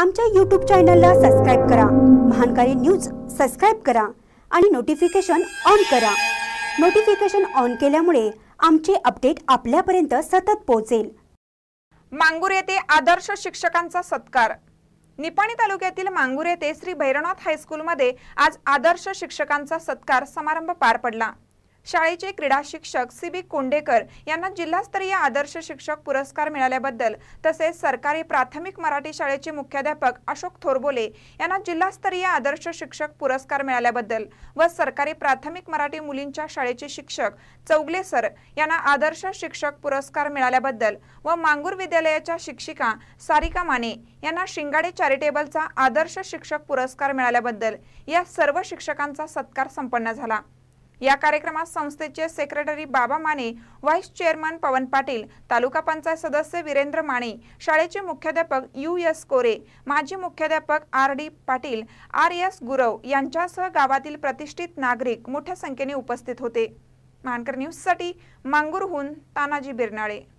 आमच्या यूट्यूब चॅनलला सबस्क्राईब करा महानकारी न्यूज सबस्क्राईब करा आणि नोटिफिकेशन ऑन करा नोटिफिकेशन ऑन केल्यामुळे आमचे अपडेट आपल्यापर्यंत सतत पोहोचेल मांगूर येथे आदर्श शिक्षकांचा सत्कार निपाणी तालुक्यातील मांगूर येथे श्री भैरवनाथ हायस्कूलमध्ये आज आदर्श शिक्षकांचा सत्कार समारंभ पार पडला शाळेचे क्रीडा शिक्षक सीबी कोंडेकर यांना जिल्हास्तरीय आदर्श शिक्षक पुरस्कार मिळाल्याबद्दल तसेच सरकारी प्राथमिक मराठी शाळेचे मुख्याध्यापक अशोक थोरबोले यांना जिल्हास्तरीय आदर्श शिक्षक पुरस्कार मिळाल्याबद्दल व सरकारी प्राथमिक मराठी मुलींच्या शाळेचे शिक्षक चौगले सर यांना आदर्श शिक्षक पुरस्कार मिळाल्याबद्दल व मांगूर विद्यालयाच्या शिक्षिका सारिका माने यांना शिंगाडे चॅरिटेबलचा आदर्श शिक्षक पुरस्कार मिळाल्याबद्दल या सर्व शिक्षकांचा सत्कार संपन्न झाला या कार्यक्रमात संस्थेचे secretary Baba Mane vice chairman Pawan Patil taluka panchayat सदस्य वीरेंद्र माने शाळेचे मुख्याध्यापक यू एस कोरे माजी मुख्याध्यापक R D Patil R S Gurav यांच्यासह गावातील प्रतिष्ठित नागरिक मोठ्या संख्येने उपस्थित होते मानकर न्यूजसाठी मांगूरहून तानाजी बिरनाळे